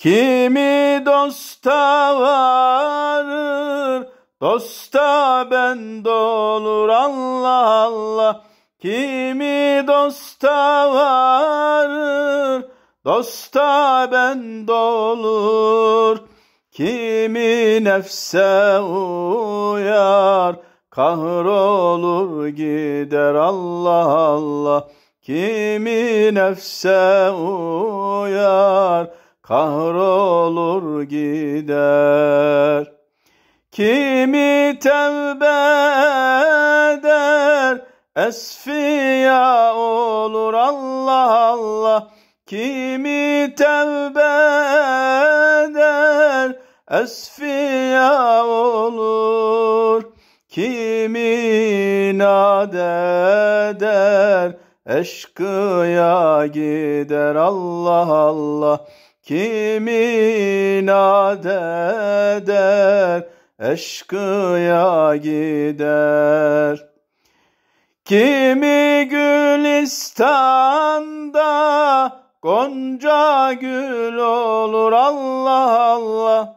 Kimi dosta varır, dosta ben dolur Allah Allah. Kimi dosta varır, dosta ben dolur. Kimi nefse uyar, kahrolur gider Allah Allah. Kimi nefse uyar, kahrolur gider. Kimi tevbe eder, esfiya olur Allah Allah. Kimi tevbe eder, esfiya olur. Kimi inat eder, eşkıya gider Allah Allah. Kimin adeder eşkıya gider Kimi Gülistan'da Gonca gül olur Allah Allah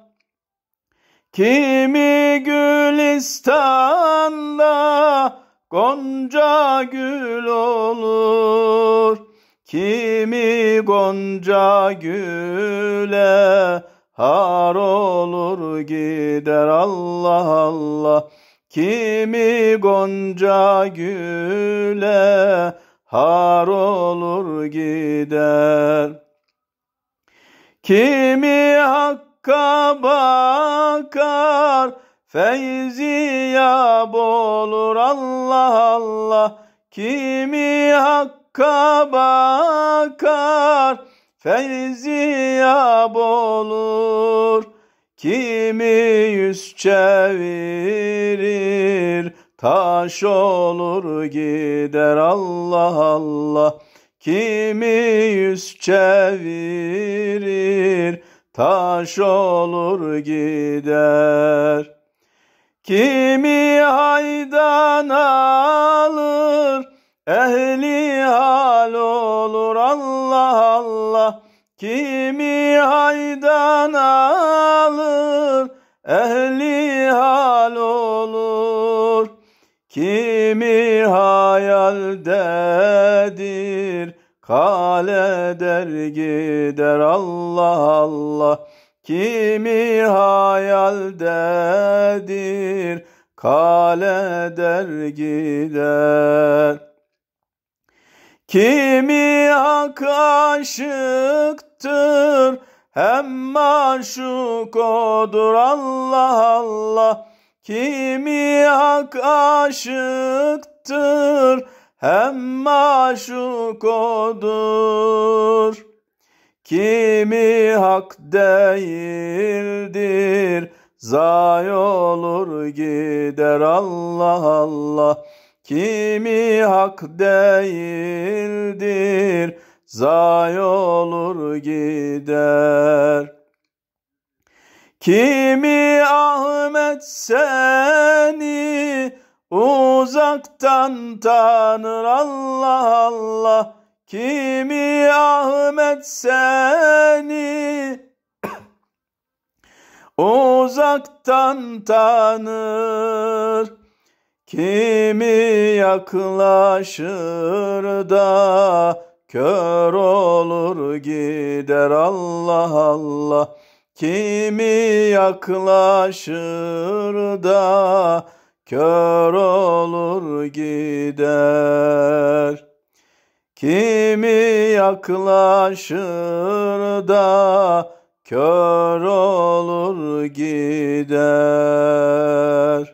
Kimi Gülistan'da Gonca gül olur Kimi gonca güle har olur gider Allah Allah. Kimi gonca güle har olur gider. Kimi hakka bakar feyzi yab olur Allah Allah. Kimi hakka bakar, ferziyab olur. Kimi yüz çevirir, taş olur gider Allah Allah. Kimi yüz çevirir, taş olur gider. Kimi haydan alır, olur Allah Allah kimi haydan alır ehli hal olur kimi hayaldedir kal eder gider Allah Allah kimi hayaldedir kal eder gider Kimi hak aşıktır hem maşuk odur Allah Allah. Kimi hak aşıktır hem maşuk odur. Kimi hak değildir, zayi olur gider Allah Allah. Kimi hak değildir, zay olur gider. Kimi Ahmet seni uzaktan tanır Allah Allah. Kimi Ahmet seni uzaktan tanır. Kimi yaklaşır da kör olur gider Allah Allah. Kimi yaklaşır da kör olur gider. Kimi yaklaşır da kör olur gider.